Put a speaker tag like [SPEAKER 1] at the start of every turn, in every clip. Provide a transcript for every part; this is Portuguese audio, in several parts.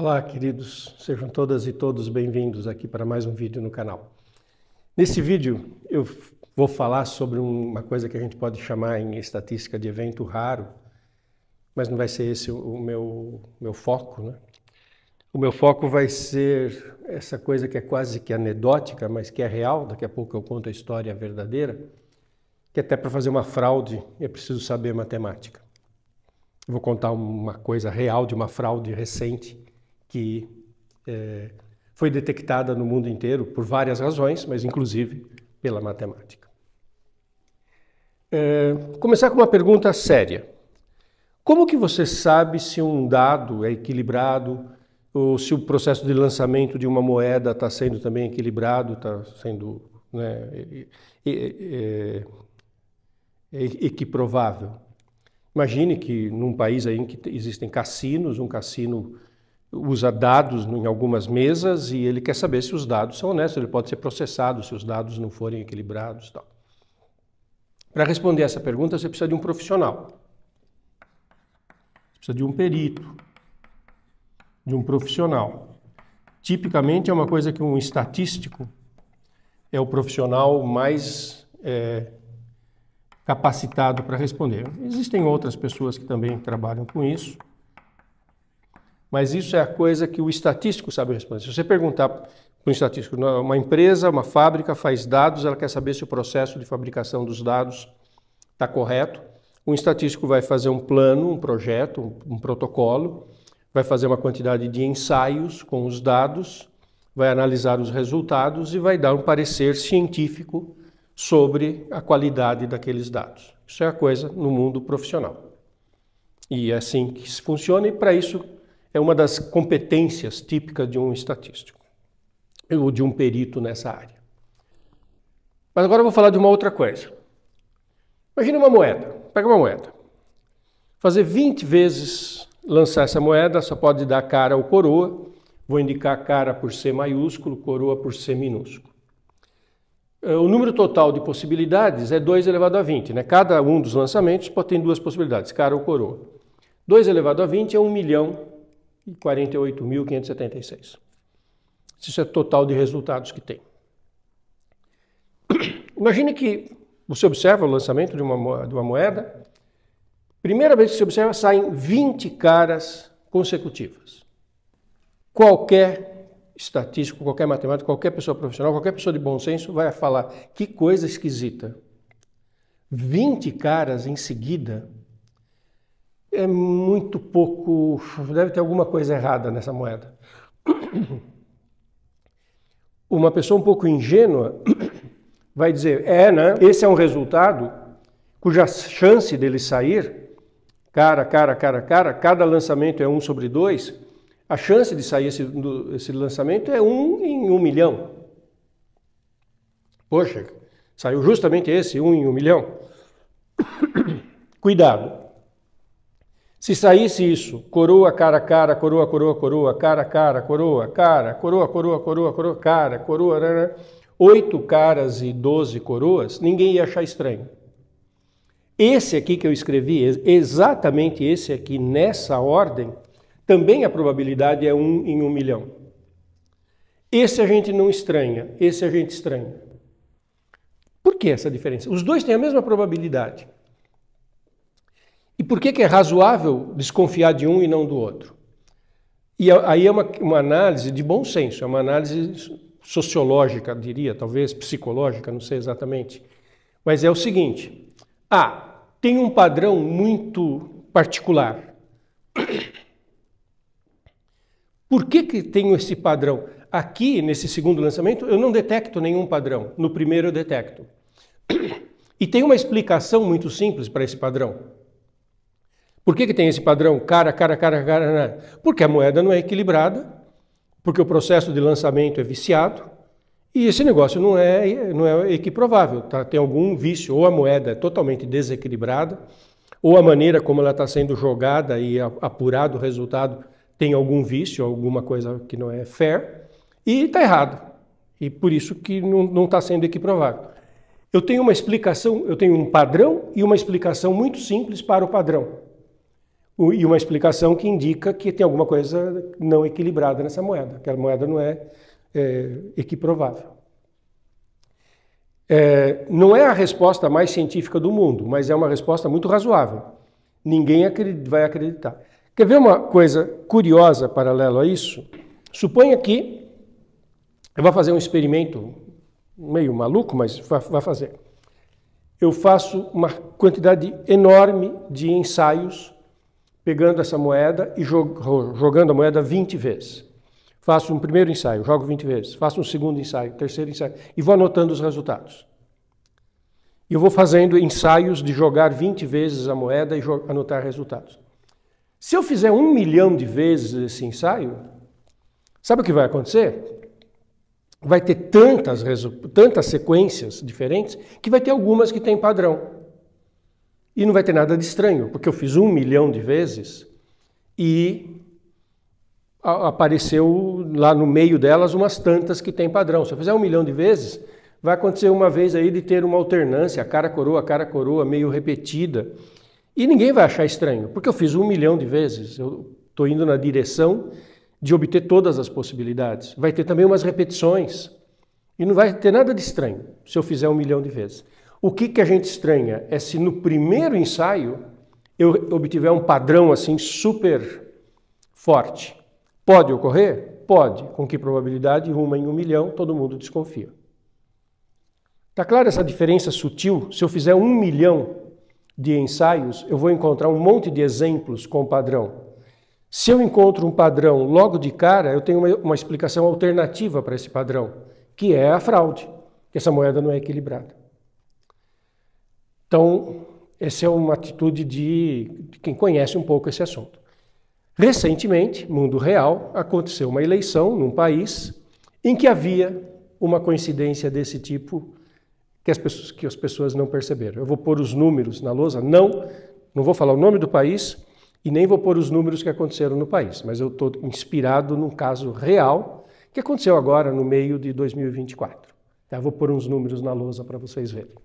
[SPEAKER 1] Olá, queridos. Sejam todas e todos bem-vindos aqui para mais um vídeo no canal. Nesse vídeo eu vou falar sobre uma coisa que a gente pode chamar em estatística de evento raro, mas não vai ser esse o meu, meu foco, né? O meu foco vai ser essa coisa que é quase que anedótica, mas que é real, daqui a pouco eu conto a história verdadeira, que é até para fazer uma fraude é preciso saber matemática. vou contar uma coisa real de uma fraude recente que é, foi detectada no mundo inteiro por várias razões, mas inclusive pela matemática. É, começar com uma pergunta séria. Como que você sabe se um dado é equilibrado ou se o processo de lançamento de uma moeda está sendo também equilibrado, está sendo né, é, é, é, equiprovável? Imagine que num país aí em que existem cassinos, um cassino usa dados em algumas mesas e ele quer saber se os dados são honestos, ele pode ser processado se os dados não forem equilibrados. Tal. Para responder essa pergunta, você precisa de um profissional, você precisa de um perito, de um profissional. Tipicamente é uma coisa que um estatístico é o profissional mais é, capacitado para responder. Existem outras pessoas que também trabalham com isso mas isso é a coisa que o estatístico sabe responder. Se você perguntar para um estatístico, uma empresa, uma fábrica faz dados, ela quer saber se o processo de fabricação dos dados está correto. Um estatístico vai fazer um plano, um projeto, um, um protocolo, vai fazer uma quantidade de ensaios com os dados, vai analisar os resultados e vai dar um parecer científico sobre a qualidade daqueles dados. Isso é a coisa no mundo profissional. E é assim que se funciona, e para isso é uma das competências típicas de um estatístico ou de um perito nessa área. Mas agora eu vou falar de uma outra coisa. Imagina uma moeda. Pega uma moeda. Fazer 20 vezes lançar essa moeda só pode dar cara ou coroa. Vou indicar cara por C maiúsculo, coroa por C minúsculo. Eh, o número total de possibilidades é 2 elevado a 20. Né? Cada um dos lançamentos pode ter duas possibilidades, cara ou coroa. 2 elevado a 20 é 1 milhão e 48.576. Isso é total de resultados que tem. Imagine que você observa o lançamento de uma, de uma moeda, primeira vez que você observa, saem 20 caras consecutivas. Qualquer estatístico, qualquer matemático, qualquer pessoa profissional, qualquer pessoa de bom senso vai falar que coisa esquisita. 20 caras em seguida é muito pouco. Deve ter alguma coisa errada nessa moeda. Uma pessoa um pouco ingênua vai dizer: é, né? Esse é um resultado cuja chance dele sair, cara, cara, cara, cara, cada lançamento é um sobre dois. A chance de sair esse, esse lançamento é um em um milhão. Poxa, saiu justamente esse, um em um milhão. Cuidado. Se saísse isso, coroa, cara, cara, coroa, coroa, coroa, cara, cara, coroa, cara, coroa, coroa, coroa, coroa, cara, coroa, rara, né, né. oito caras e doze coroas, ninguém ia achar estranho. Esse aqui que eu escrevi, exatamente esse aqui, nessa ordem, também a probabilidade é um em um milhão. Esse a gente não estranha, esse a gente estranha. Por que essa diferença? Os dois têm a mesma probabilidade por que, que é razoável desconfiar de um e não do outro? E aí é uma, uma análise de bom senso, é uma análise sociológica, diria, talvez psicológica, não sei exatamente. Mas é o seguinte: ah, tem um padrão muito particular. Por que, que tenho esse padrão? Aqui, nesse segundo lançamento, eu não detecto nenhum padrão. No primeiro, eu detecto. E tem uma explicação muito simples para esse padrão. Por que, que tem esse padrão cara, cara, cara, cara? Né? Porque a moeda não é equilibrada, porque o processo de lançamento é viciado e esse negócio não é, não é equiprovável. Tá? Tem algum vício, ou a moeda é totalmente desequilibrada, ou a maneira como ela está sendo jogada e apurado o resultado tem algum vício, alguma coisa que não é fair, e está errado. E por isso que não está sendo equiprovável. Eu tenho uma explicação, eu tenho um padrão e uma explicação muito simples para o padrão e uma explicação que indica que tem alguma coisa não equilibrada nessa moeda, que a moeda não é, é equiprovável. É, não é a resposta mais científica do mundo, mas é uma resposta muito razoável. Ninguém vai acreditar. Quer ver uma coisa curiosa paralelo a isso? Suponha que eu vou fazer um experimento meio maluco, mas vai fazer. Eu faço uma quantidade enorme de ensaios pegando essa moeda e jogando a moeda 20 vezes. Faço um primeiro ensaio, jogo 20 vezes, faço um segundo ensaio, terceiro ensaio, e vou anotando os resultados. E eu vou fazendo ensaios de jogar 20 vezes a moeda e anotar resultados. Se eu fizer um milhão de vezes esse ensaio, sabe o que vai acontecer? Vai ter tantas, tantas sequências diferentes que vai ter algumas que têm padrão. E não vai ter nada de estranho, porque eu fiz um milhão de vezes e apareceu lá no meio delas umas tantas que tem padrão. Se eu fizer um milhão de vezes, vai acontecer uma vez aí de ter uma alternância, cara coroa, cara coroa, meio repetida. E ninguém vai achar estranho, porque eu fiz um milhão de vezes. Eu estou indo na direção de obter todas as possibilidades. Vai ter também umas repetições. E não vai ter nada de estranho se eu fizer um milhão de vezes. O que, que a gente estranha é se no primeiro ensaio eu obtiver um padrão assim super forte. Pode ocorrer? Pode. Com que probabilidade? Uma em um milhão, todo mundo desconfia. Está clara essa diferença sutil? Se eu fizer um milhão de ensaios, eu vou encontrar um monte de exemplos com padrão. Se eu encontro um padrão logo de cara, eu tenho uma, uma explicação alternativa para esse padrão, que é a fraude, que essa moeda não é equilibrada. Então, essa é uma atitude de, de quem conhece um pouco esse assunto. Recentemente, mundo real, aconteceu uma eleição num país em que havia uma coincidência desse tipo que as pessoas, que as pessoas não perceberam. Eu vou pôr os números na lousa, não, não vou falar o nome do país e nem vou pôr os números que aconteceram no país, mas eu estou inspirado num caso real que aconteceu agora no meio de 2024. Eu tá, Vou pôr uns números na lousa para vocês verem.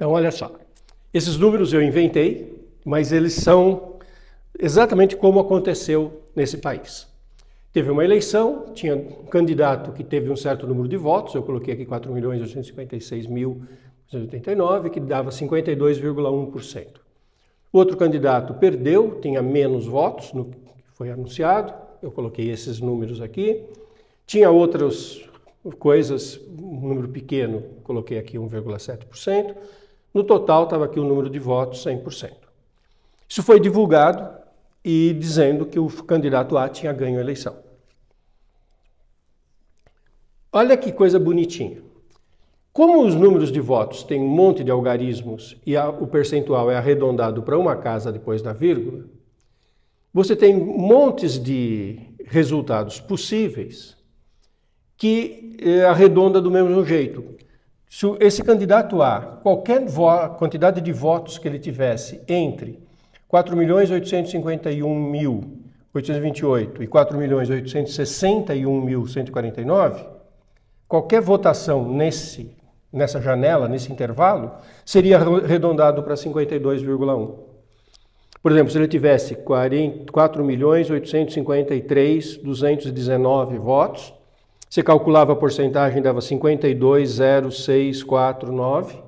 [SPEAKER 1] Então, olha só. Esses números eu inventei, mas eles são exatamente como aconteceu nesse país. Teve uma eleição, tinha um candidato que teve um certo número de votos, eu coloquei aqui 4 milhões mil que dava 52,1%. O outro candidato perdeu, tinha menos votos, no que foi anunciado, eu coloquei esses números aqui. Tinha outras coisas, um número pequeno, coloquei aqui 1,7%. No total, estava aqui o número de votos, 100%. Isso foi divulgado e dizendo que o candidato A tinha ganho a eleição. Olha que coisa bonitinha. Como os números de votos têm um monte de algarismos e a, o percentual é arredondado para uma casa depois da vírgula, você tem montes de resultados possíveis que eh, arredonda do mesmo jeito, se esse candidato A, qualquer quantidade de votos que ele tivesse entre 4.851.828 e 4.861.149, qualquer votação nesse, nessa janela, nesse intervalo, seria arredondado para 52,1. Por exemplo, se ele tivesse 4.853.219 votos, você calculava a porcentagem, dava 52,0649.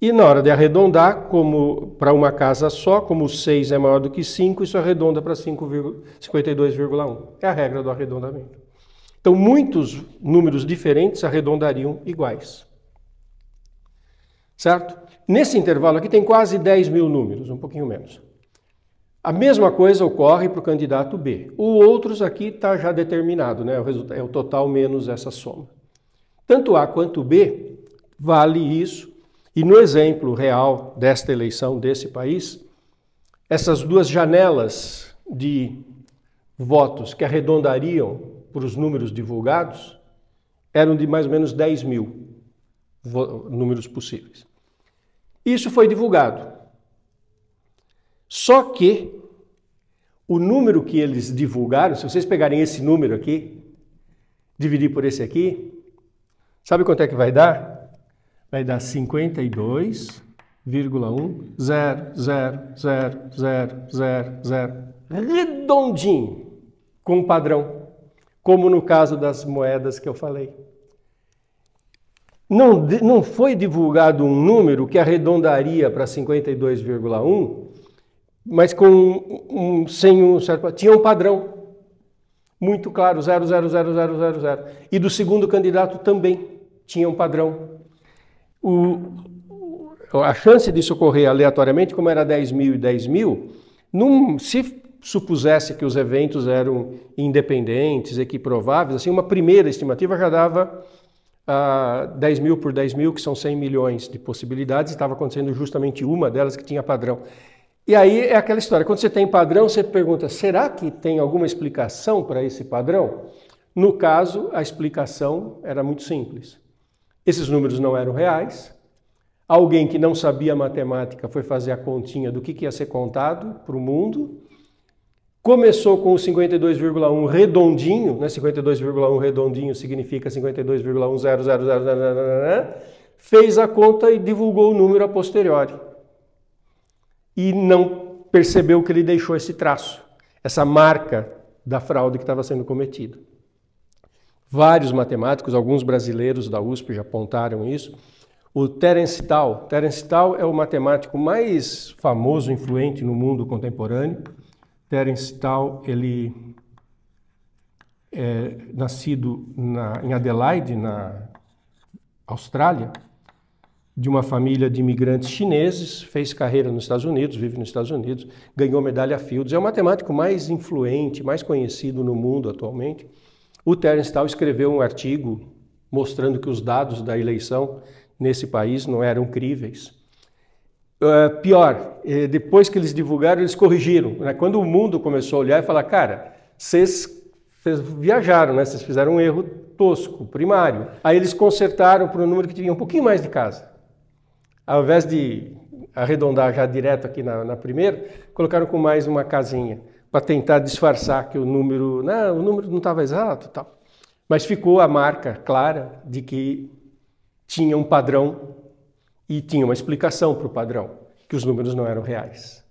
[SPEAKER 1] E na hora de arredondar, como para uma casa só, como 6 é maior do que 5, isso arredonda para 52,1. É a regra do arredondamento. Então, muitos números diferentes arredondariam iguais. Certo? Nesse intervalo aqui tem quase 10 mil números, um pouquinho menos. A mesma coisa ocorre para o candidato B. O outros aqui está já determinado, né? é o total menos essa soma. Tanto A quanto B vale isso. E no exemplo real desta eleição desse país, essas duas janelas de votos que arredondariam para os números divulgados eram de mais ou menos 10 mil números possíveis. Isso foi divulgado. Só que o número que eles divulgaram, se vocês pegarem esse número aqui, dividir por esse aqui, sabe quanto é que vai dar? Vai dar 52,1000000. Redondinho, com um padrão, como no caso das moedas que eu falei. Não, não foi divulgado um número que arredondaria para 52,1 mas com um, um sem um certo tinha um padrão muito claro 000000 e do segundo candidato também tinha um padrão o, a chance disso ocorrer aleatoriamente como era 10 mil e 10 mil num, se supusesse que os eventos eram independentes e equiprováveis assim uma primeira estimativa já dava ah, 10 mil por 10 mil que são 100 milhões de possibilidades estava acontecendo justamente uma delas que tinha padrão e aí é aquela história, quando você tem padrão, você pergunta, será que tem alguma explicação para esse padrão? No caso, a explicação era muito simples. Esses números não eram reais, alguém que não sabia matemática foi fazer a continha do que, que ia ser contado para o mundo, começou com 52,1 redondinho, né? 52,1 redondinho significa 52,10000, fez a conta e divulgou o número a posteriori e não percebeu que ele deixou esse traço, essa marca da fraude que estava sendo cometida. Vários matemáticos, alguns brasileiros da USP já apontaram isso. O Terence Tal, Terence Tal é o matemático mais famoso, influente no mundo contemporâneo. Terence Tal, ele é nascido na, em Adelaide, na Austrália, de uma família de imigrantes chineses, fez carreira nos Estados Unidos, vive nos Estados Unidos, ganhou medalha Fields, é o matemático mais influente, mais conhecido no mundo atualmente. O Terence Tao escreveu um artigo mostrando que os dados da eleição nesse país não eram críveis. Uh, pior, é, depois que eles divulgaram, eles corrigiram. Né? Quando o mundo começou a olhar e falar, cara, vocês viajaram, né? vocês fizeram um erro tosco, primário. Aí eles consertaram para um número que tinha um pouquinho mais de casa ao invés de arredondar já direto aqui na, na primeira, colocaram com mais uma casinha para tentar disfarçar que o número, não, o número não estava exato, tal. Mas ficou a marca clara de que tinha um padrão e tinha uma explicação para o padrão, que os números não eram reais.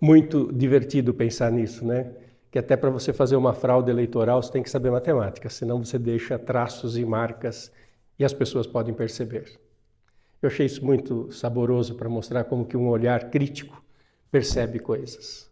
[SPEAKER 1] Muito divertido pensar nisso, né? Que até para você fazer uma fraude eleitoral você tem que saber matemática, senão você deixa traços e marcas e as pessoas podem perceber. Eu achei isso muito saboroso para mostrar como que um olhar crítico percebe coisas.